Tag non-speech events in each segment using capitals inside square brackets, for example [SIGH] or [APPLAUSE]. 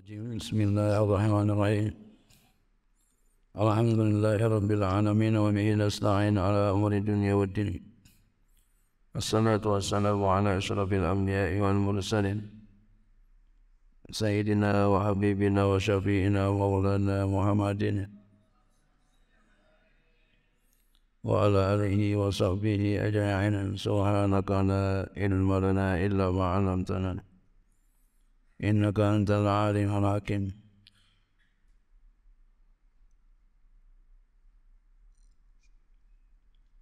الرجيم بسم الله الرحمن الرحيم الحمد لله رب العالمين وبه نستعين على امور الدنيا والدين الصلاة والسلام على أشرف الأنبياء والمرسلين سيدنا وحبيبنا وشفيعنا ومولانا محمد وعلى آله وصحبه أجمعين سبحانك لا علم لنا إلا ما علمتنا إنك أنت العالم الحكيم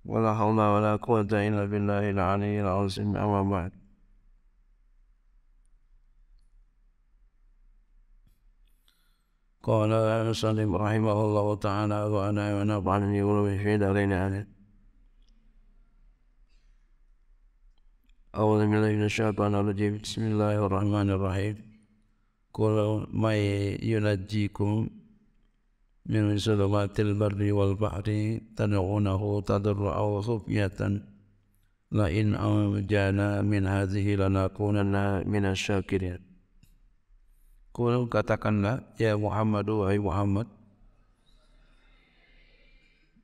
ولا حول ولا قوة إلا بالله العلي العظيم أما بعد قال المسلم رحمه الله تعالى وأنا وأنا ونفعني بقلوبه في دارين آمين أعوذ بالله من الشيطان الرجيم بسم الله الرحمن الرحيم قل من ينجيكم من ظلمات البر والبحر تدعونه تضرعا وخفية لئن أنجانا من هذه لنكونن من الشاكرين قل كتكن يا محمد وهي محمد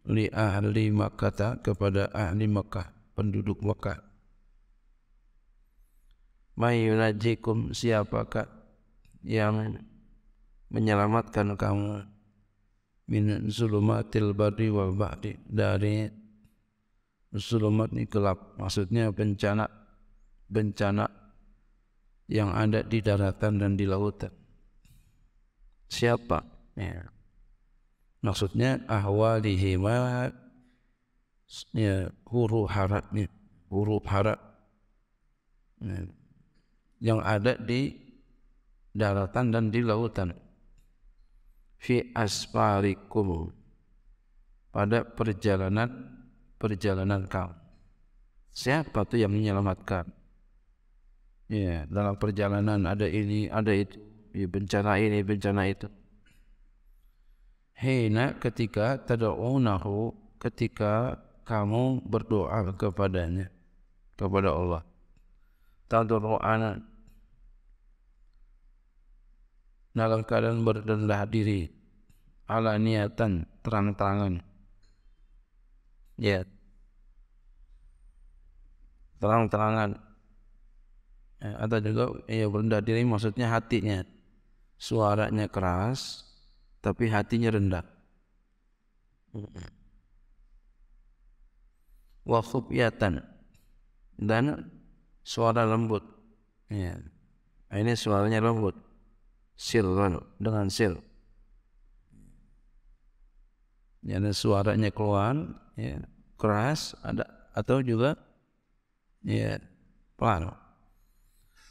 li ahli Makkah kepada ahli Makkah penduduk Makkah mayunajikum siapakah yang menyelamatkan kamu min zulumatil barri wal bahri dari zulumat ini gelap maksudnya bencana bencana yang ada di daratan dan di lautan siapa ya. maksudnya ahwalihima ya, huruf harapnya huruf harap ya. yang ada di daratan dan di lautan fi asfarikum pada perjalanan perjalanan kamu siapa tuh yang menyelamatkan ya dalam perjalanan ada ini ada itu ya, bencana ini bencana itu hina ketika tad'unahu ketika kamu berdoa kepadanya kepada Allah tadru'ana dalam keadaan berdendah diri ala niatan terang-terangan ya terang-terangan ya, juga ya berendah diri maksudnya hatinya suaranya keras tapi hatinya rendah wa khufyatan dan suara lembut ya ini suaranya lembut silwan dengan sil. Ya, ada suaranya keluar, ya, keras, ada atau juga ya pelan.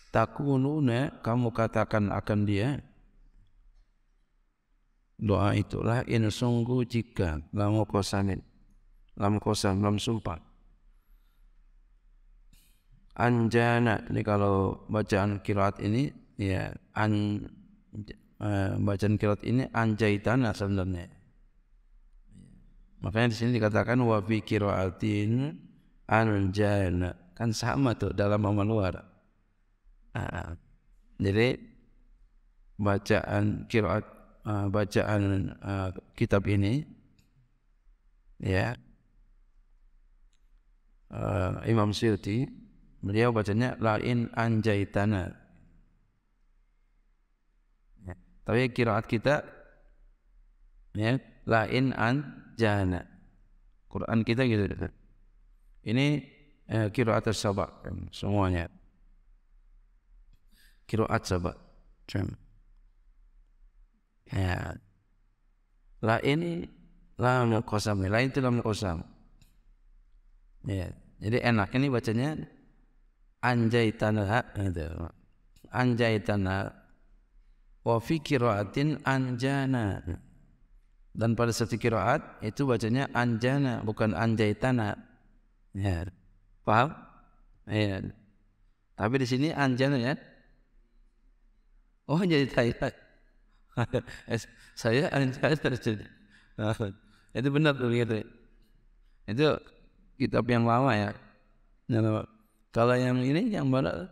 Takununa kamu katakan akan dia doa itulah in sungguh jika lamu kosanin lam kosan lam sumpah anjana ini kalau bacaan kiraat ini ya an Eh, bacaan kirat ini anjaitana sebenarnya. Makanya di sini dikatakan wa fi qiraatin anjana. Kan sama tuh dalam amal luar. Ah, jadi bacaan kiraat eh, bacaan eh, kitab ini ya Imam Syuti beliau bacanya lain anjaitana tapi kiraat kita ya lain an jana. Quran kita gitu. Ini eh, kiraat sabak kan, semuanya. Kiraat sabak. Ya. Lain lam kosam lain itu lam kosam. Ya. Jadi enak ini bacanya tanah, gitu. tanah wa fi qiraatin anjana dan pada satu kiraat itu bacanya anjana bukan anjaitana ya paham ya tapi di sini anjana ya oh jadi Thailand [LAUGHS] saya anjana jadi [LAUGHS] itu benar tuh gitu itu kitab yang lama ya kalau yang ini yang mana?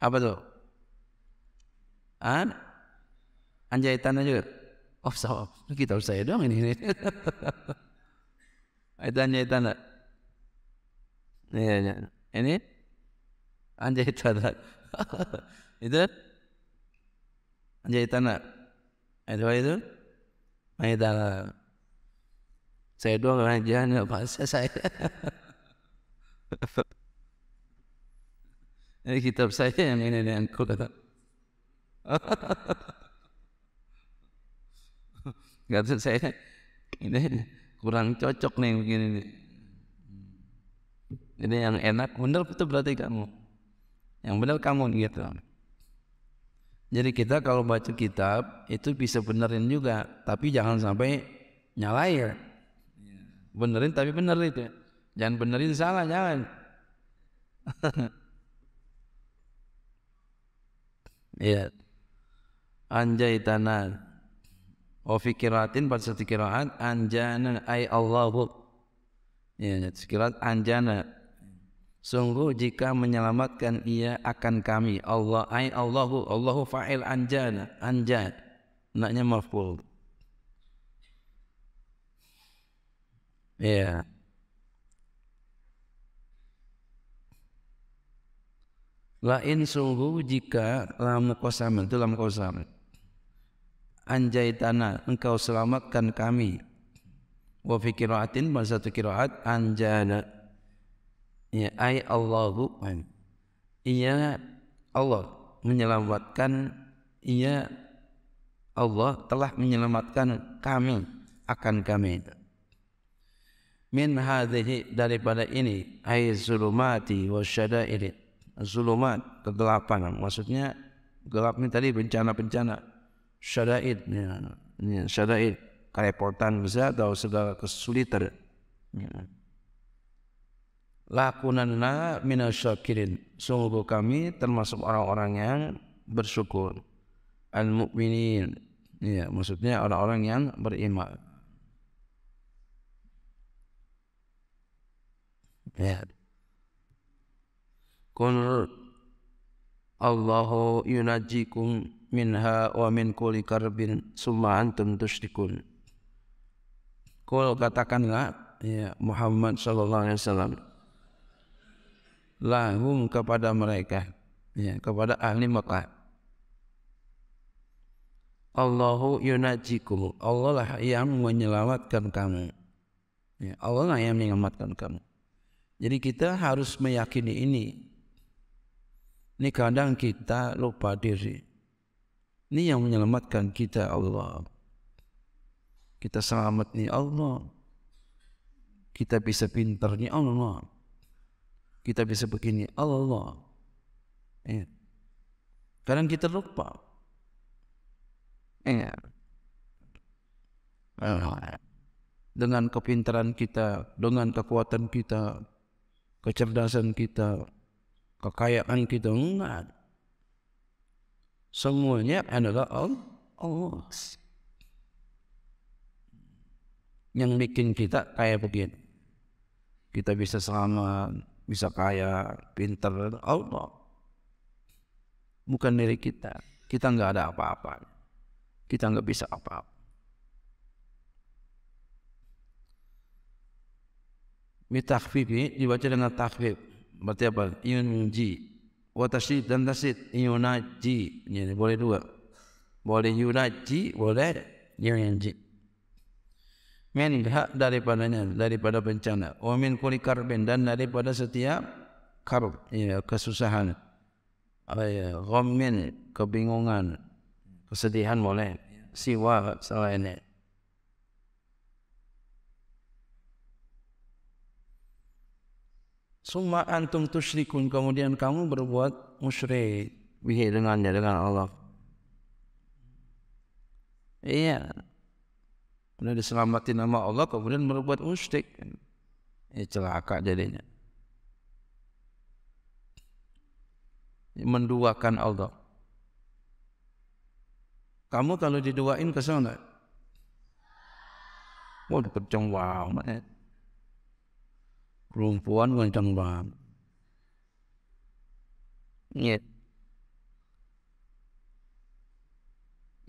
apa tuh An anjaitan aja. Oh, sahab. Kita usah ya dong ini. ini. [LAUGHS] Itu anjaitan lah. Ini, ini. ini. anjaitan lah. [LAUGHS] itu. Anjaitan lah. Itu apa itu? Anjaitan lah. Saya doang kerajaan ya bahasa saya. [LAUGHS] Ini kitab saya yang ini yang kau [LAUGHS] Gak tuh saya ini kurang cocok nih begini nih. Ini yang enak benar itu berarti kamu. Yang benar kamu gitu. Jadi kita kalau baca kitab itu bisa benerin juga, tapi jangan sampai nyalair iya. Benerin tapi bener itu. Jangan benerin salah, jangan. [LAUGHS] yeah anjay tanan oh, wa pada satu kiraat anjana ay Allahu ya kiraat anjana sungguh jika menyelamatkan ia akan kami Allah ay Allahu Allahu fa'il anjana anjat naknya maf'ul ya Lain sungguh jika lam kosam itu lam kosam anjaitana engkau selamatkan kami wa fi qiraatin pada satu qiraat anjana ya ay Allahu iya Allah menyelamatkan iya Allah telah menyelamatkan kami akan kami min hadhihi daripada ini ay zulumati wasyada'ir zulumat kegelapan maksudnya gelapnya tadi bencana-bencana Syadaid, ya, ya kerepotan bisa atau segala kesulitan ya. lakunanna minasyakirin sungguh kami termasuk orang-orang yang bersyukur al mukminin ya maksudnya orang-orang yang beriman ya kun Allahu yunajikum minha wa min kulli karbin summa antum tusyrikun. Kul katakanlah ya Muhammad sallallahu alaihi wasallam lahum kepada mereka ya kepada ahli Mekah Allahu yunajikum Allah lah yang menyelamatkan kamu ya, Allah lah yang menyelamatkan kamu jadi kita harus meyakini ini ini kadang kita lupa diri ini yang menyelamatkan kita Allah. Kita selamat nih, Allah. Kita bisa pintar ni Allah. Kita bisa begini Allah. Ya. Kadang kita lupa. Ya. Dengan kepintaran kita, dengan kekuatan kita, kecerdasan kita, kekayaan kita, enggak. Semuanya adalah Allah. Yang bikin kita kaya begini. Kita bisa selamat, bisa kaya, pinter, Allah. Bukan diri kita. Kita nggak ada apa-apa. Kita nggak bisa apa-apa. Mitahfifi dibaca dengan tahfif. Berarti apa? Yunji. watashi dan tasit yunaji ini boleh dua boleh yunaji boleh yunaji min hak daripadanya daripada bencana wa kuli kulli karbin dan daripada setiap karb ya, kesusahan ya, kebingungan kesedihan boleh siwa ini. Suma antum tusyrikun kemudian kamu berbuat musyrik bihi dengannya dengan Allah. Iya. Kemudian diselamatkan nama Allah kemudian berbuat musyrik. Ya celaka jadinya. Menduakan Allah. Kamu kalau diduain ke sana. Waduh kecewa. Waduh perempuan kencang banget. Ya.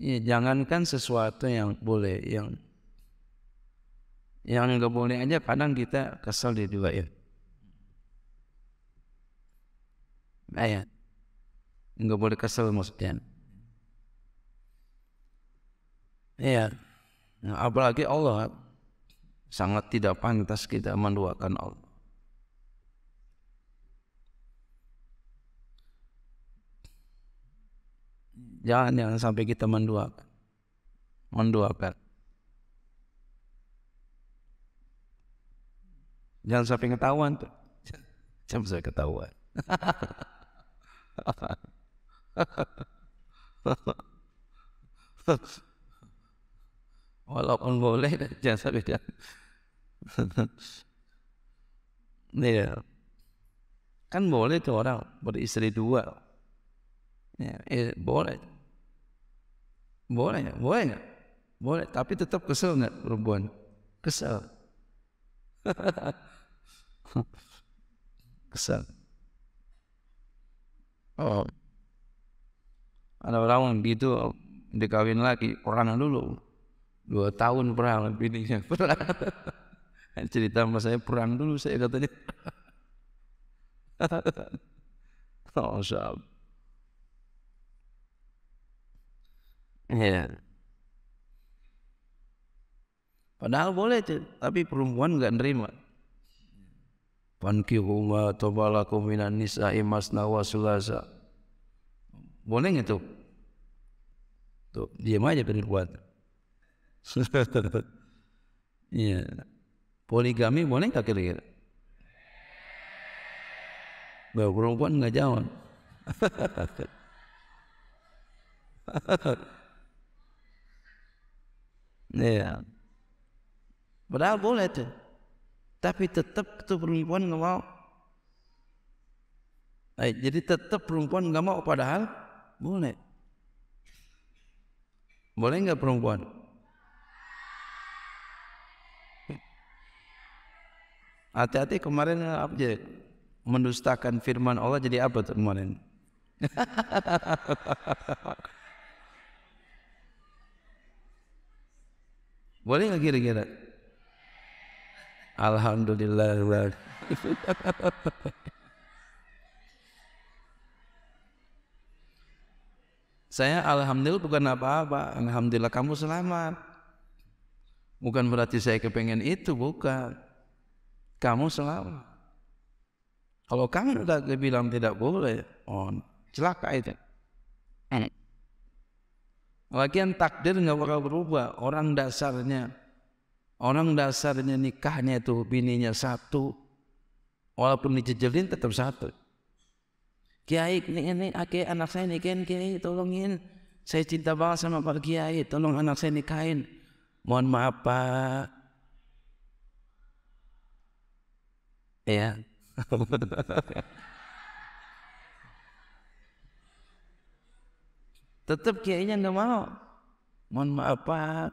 ya jangankan sesuatu yang boleh, yang yang nggak boleh aja kadang kita kesel di dua ya. Nah, Nggak boleh kesel maksudnya. Iya. Nah, apalagi Allah sangat tidak pantas kita menduakan Allah. Jangan jangan sampai kita menduakan. Menduakan. Jangan sampai ketahuan tuh. Jangan sampai ketahuan. Walaupun boleh jangan sampai dia. nih iya. Kan boleh tuh orang beristri dua. Ya, eh, boleh. Boleh, boleh nggak? Boleh, tapi tetap kesel nggak perempuan? Kesel. [LAUGHS] kesel. Oh. Ada orang begitu dikawin lagi perang dulu dua tahun perang bininya perang [LAUGHS] cerita sama saya perang dulu saya katanya oh, [LAUGHS] Iya. Padahal boleh itu, tapi perempuan nggak nerima. Pankihuma tobalakum minan nisa'i masna wa Boleh nggak tuh? Tuh, diam aja perempuan. [LAUGHS] Iya. Poligami boleh nggak kira-kira? Bahwa perempuan nggak jawab. [LAUGHS] Ya. Yeah. Padahal boleh tu. Tapi tetap itu perempuan enggak mau. Eh, jadi tetap perempuan enggak mau padahal boleh. Boleh enggak perempuan? Hati-hati kemarin apa mendustakan firman Allah jadi apa tu kemarin? [LAUGHS] Boleh nggak kira-kira? Alhamdulillah. Saya alhamdulillah bukan apa-apa. Alhamdulillah kamu selamat. Bukan berarti saya kepengen itu, bukan. Kamu selamat. Kalau kamu udah bilang tidak boleh, on oh, celaka itu. Lagian takdir nggak pernah berubah. Orang dasarnya, orang dasarnya nikahnya itu bininya satu, walaupun dijejelin tetap satu. Kiai ini ini ake anak saya nikahin kiai tolongin. Saya cinta banget sama Pak Kiai, tolong anak saya nikahin. Mohon maaf Pak. Ya. [LAUGHS] Tetap kiainya nggak mau. Mohon maaf Pak.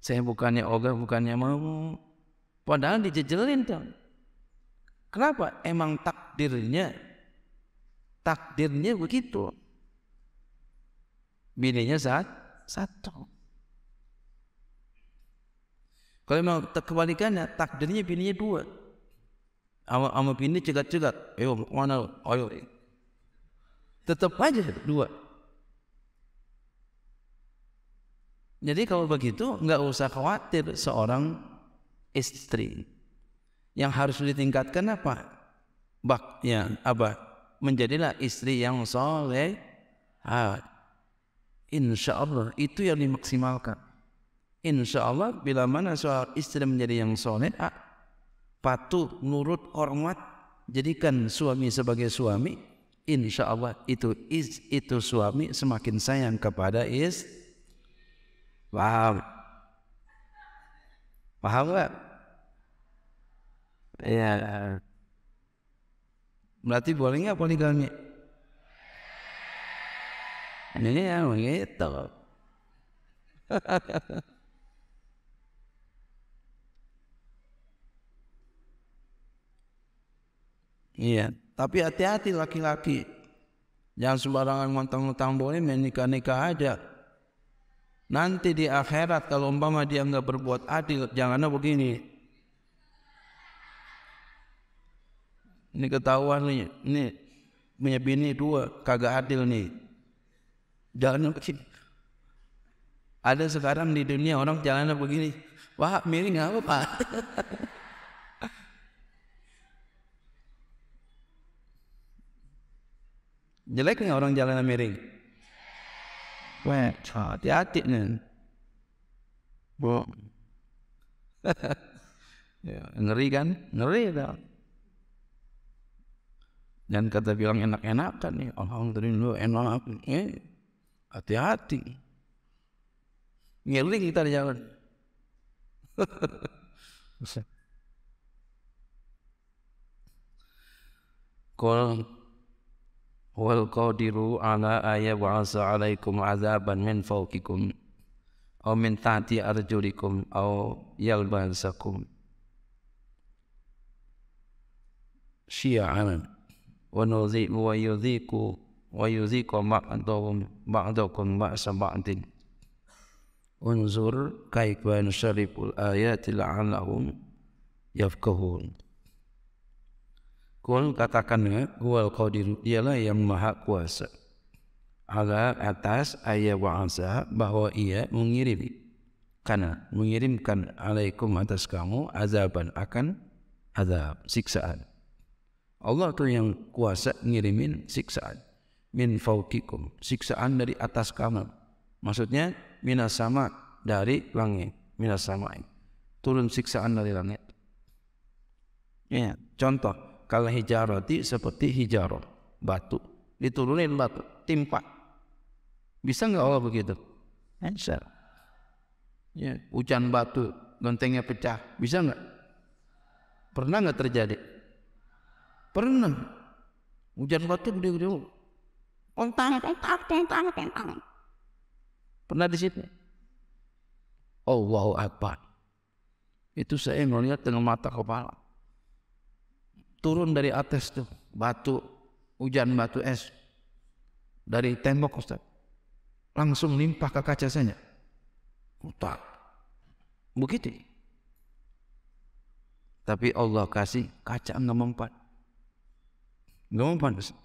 Saya bukannya ogah, bukannya mau. Padahal dijejelin tuh. Kenapa? Emang takdirnya. Takdirnya begitu. Bininya saat satu. Kalau memang kebalikannya, takdirnya bininya dua. Ama ama bini cegat-cegat. Ayo, mana? Ayo, Tetap aja dua. Jadi kalau begitu nggak usah khawatir seorang istri. Yang harus ditingkatkan apa? Baknya apa? Menjadilah istri yang soleh. Ah, insya Allah itu yang dimaksimalkan. Insya Allah bila mana soal istri menjadi yang soleh, ah, patuh, nurut, hormat, jadikan suami sebagai suami, Insya Allah itu is, itu suami semakin sayang kepada is. Paham? Paham nggak? Iya. Berarti boleh nggak poligami? Ini ya begitu. [LAUGHS] Iya. Tapi hati-hati laki-laki. Jangan sembarangan ngontang-ngontang boleh menikah nikah aja. Nanti di akhirat kalau umpama dia nggak berbuat adil, janganlah begini. Ini ketahuan nih, nih punya bini dua kagak adil nih. Jangan begini. Ada sekarang di dunia orang jalannya begini. Wah miring apa pak? [LAUGHS] Jelek nggak orang jalanan miring? Wah, hati-hati nih. Bu. [LAUGHS] Ya, ngeri kan? Ngeri dah. Dan kata bilang enak-enakan nih, alhamdulillah enak. Eh, hati-hati. Ngiling kita di jalan. Kalau والقادر على أي وعز عليكم عذابا من فوقكم أو من تحت أرجلكم أو يلبسكم شيعا ونذيق ويذيق ويذيق بعضهم بعضكم بأس بعض انظر كيف نشرب الآيات لعلهم يفقهون Kul katakanlah ya, huwal qadir dialah yang maha kuasa. Ala atas wa wa'asa bahwa ia mengirim karena mengirimkan alaikum atas kamu azaban akan azab siksaan. Allah tuh yang kuasa ngirimin siksaan min faukikum siksaan dari atas kamu. Maksudnya minas sama dari langit minas sama turun siksaan dari langit. Ya, contoh kal hijarati seperti hijarah batu diturunin batu timpa bisa nggak Allah begitu bisa ya hujan batu gentengnya pecah bisa nggak pernah nggak terjadi pernah hujan batu gede-gede ontang ontang ontang ontang pernah di situ Allahu Akbar itu saya melihat dengan mata kepala turun dari atas tuh batu hujan batu es dari tembok Ustaz langsung limpah ke kaca saya Ustaz begitu tapi Allah kasih kaca enggak mempan enggak mempan Ustaz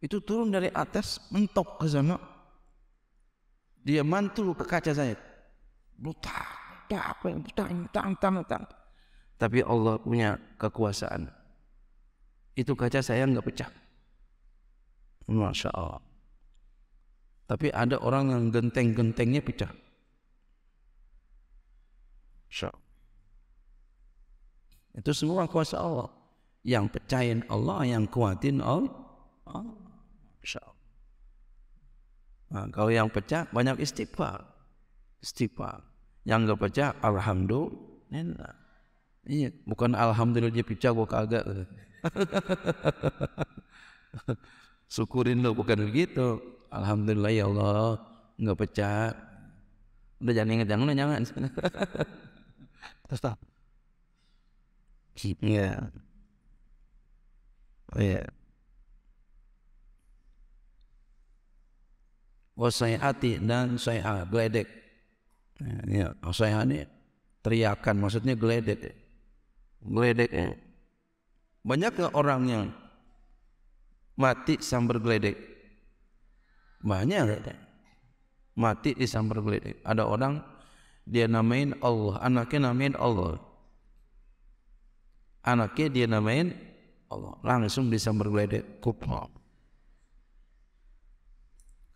itu turun dari atas mentok ke sana dia mantul ke kaca saya buta apa yang tang tang tang tapi Allah punya kekuasaan itu kaca saya nggak pecah. Masya Allah. Tapi ada orang yang genteng-gentengnya pecah. Masya Allah. Itu semua kuasa Allah. Yang percayain Allah, yang kuatin Allah. Masya Allah. Nah, kalau yang pecah banyak istighfar. Istighfar. Yang nggak pecah alhamdulillah. ini iya, bukan alhamdulillah dia pecah gua kagak. [LAUGHS] Syukurin lo bukan begitu. Alhamdulillah ya Allah nggak pecah. Udah jangan ingat jangan jangan. [LAUGHS] Terus Iya. Oh iya. Wasayati dan sayha geledek. Ya, ya. saya ini teriakan maksudnya geledek. Geledek. Ya banyak orang yang mati sambar geledek? Banyak. Mati di sambar geledek. Ada orang dia namain Allah, anaknya namain Allah. Anaknya dia namain Allah, langsung sambar geledek kupang.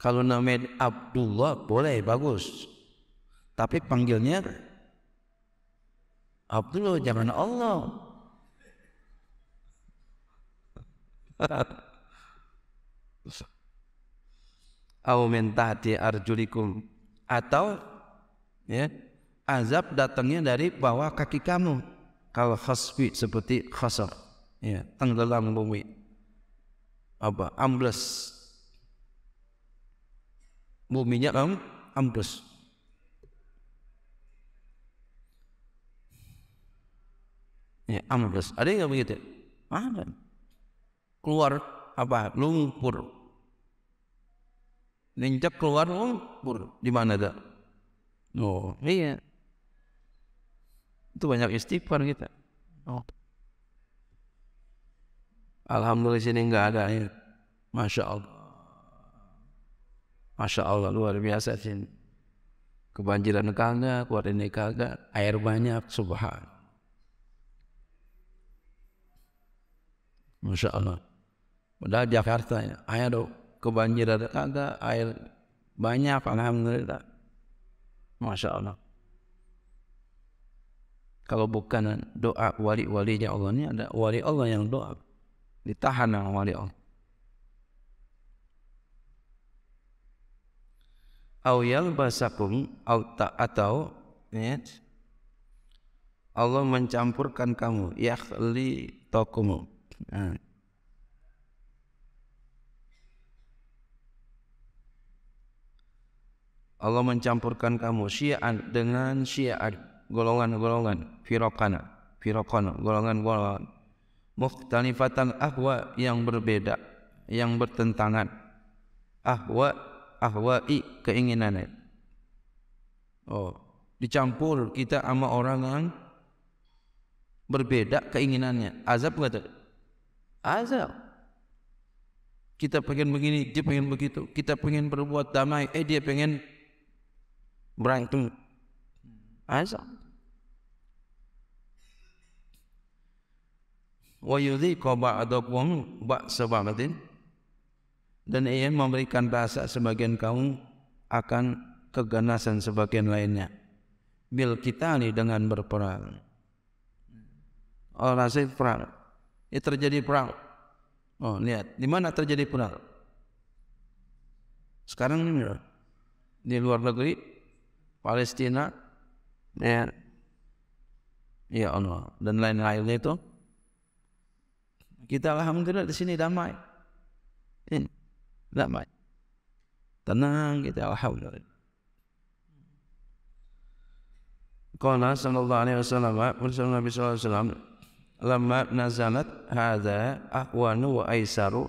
Kalau namain Abdullah boleh bagus. Tapi panggilnya Abdullah jangan Allah. Au min tahti arjulikum atau ya azab datangnya dari bawah kaki kamu kalau khasbi seperti khasar ya tenggelam bumi apa ambles buminya kan ambles ya ambles ada nggak begitu ada keluar apa lumpur ninjak keluar lumpur di mana ada, oh iya itu banyak istighfar kita oh. Alhamdulillah sini nggak ada air Masya Allah Masya Allah luar biasa sini kebanjiran kagak keluar ini kagak air banyak subhan Masya Allah Padahal Jakarta ya, air do kebanjiran kagak, air banyak alhamdulillah. Masya Allah. Kalau bukan doa wali-walinya Allah ini ada wali Allah yang doa. Ditahan sama wali Allah. Au basakum au ta atau ya. Allah mencampurkan kamu yakhli tokumu. Nah Allah mencampurkan kamu syiaan dengan syiaan golongan-golongan firokana firokana golongan-golongan muhtalifatan ahwa yang berbeda yang bertentangan ahwa ahwa'i keinginan oh dicampur kita sama orang yang berbeda keinginannya azab kata azab kita pengen begini dia pengen begitu kita pengen berbuat damai eh dia pengen berantem azab wa yudhiqa ba'dakum ba'sa ba'din dan ia memberikan rasa sebagian kaum akan keganasan sebagian lainnya bil kita nih dengan berperang oh rasa perang ini terjadi perang oh lihat di mana terjadi perang sekarang ini di luar negeri Palestina ya ya Allah dan lain-lain lah itu kita alhamdulillah di sini damai ini damai tenang kita alhamdulillah Qala sallallahu alaihi wasallam wa sallam bi sallallahu wasallam lamma nazalat hadha ahwanu wa aisaru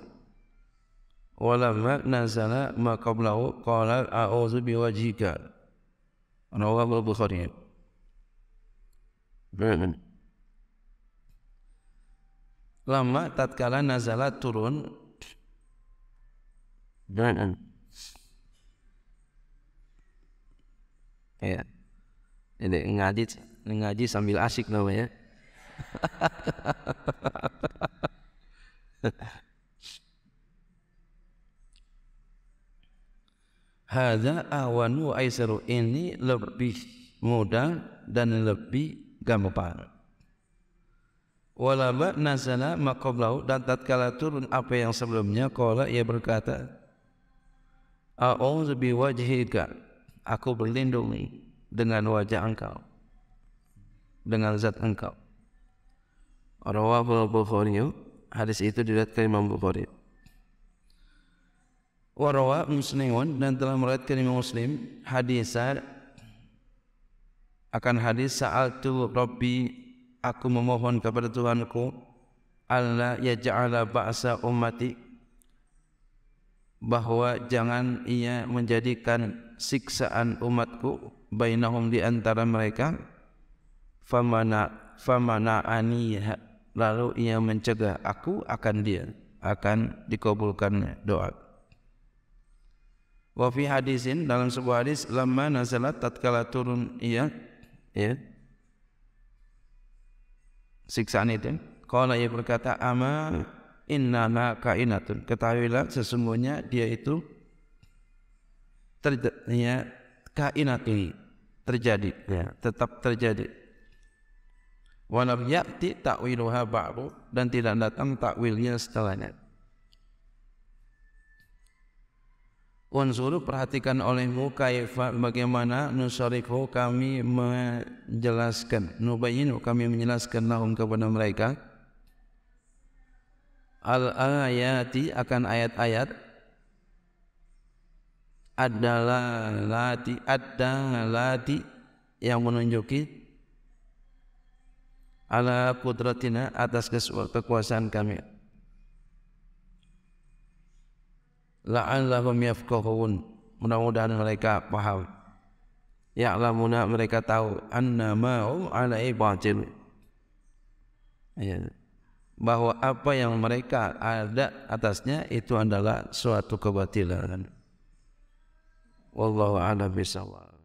wa lamma nazala ma qablahu qala a'udzu bi رواه البخاري lama tatkala nazalat turun Na'am. Ya. Ini ngaji ngaji sambil asik namanya. [LAUGHS] hadza awanu aisaru ini lebih mudah dan lebih gampang walaba nazala maqablahu dan tatkala turun apa yang sebelumnya kola ia berkata a'udzu biwajhika aku berlindung dengan wajah engkau dengan zat engkau rawahu bukhari hadis itu diriwayatkan imam bukhari Warawa muslimun dan telah meratkan imam muslim hadis akan hadis saat tu Rabbi aku memohon kepada Tuhanku Allah ya ja'ala ba'asa ummati bahwa jangan ia menjadikan siksaan umatku bainahum di antara mereka famana famana aniha lalu ia mencegah aku akan dia akan dikabulkannya doaku Wa fi hadisin dalam sebuah hadis lama nazalat tatkala turun iya ya. Siksaan itu. Qala ia berkata ama inna ma kainatun. Ketahuilah sesungguhnya dia itu terjadinya kainatun terjadi ya. tetap terjadi walam ya'ti ta'wiluha ba'du dan tidak datang takwilnya setelahnya Unzuru perhatikan olehmu kaifa bagaimana nusarifu kami menjelaskan nubayinu kami menjelaskan lahum kepada mereka al ayati akan ayat-ayat adalah lati ada lati yang menunjuki ala kudratina atas kekuasaan kami la'allahum yafqahun mudah-mudahan mereka paham ya'lamuna mereka tahu anna ma'um alai batil ya bahwa apa yang mereka ada atasnya itu adalah suatu kebatilan. Wallahu a'lam bishawab.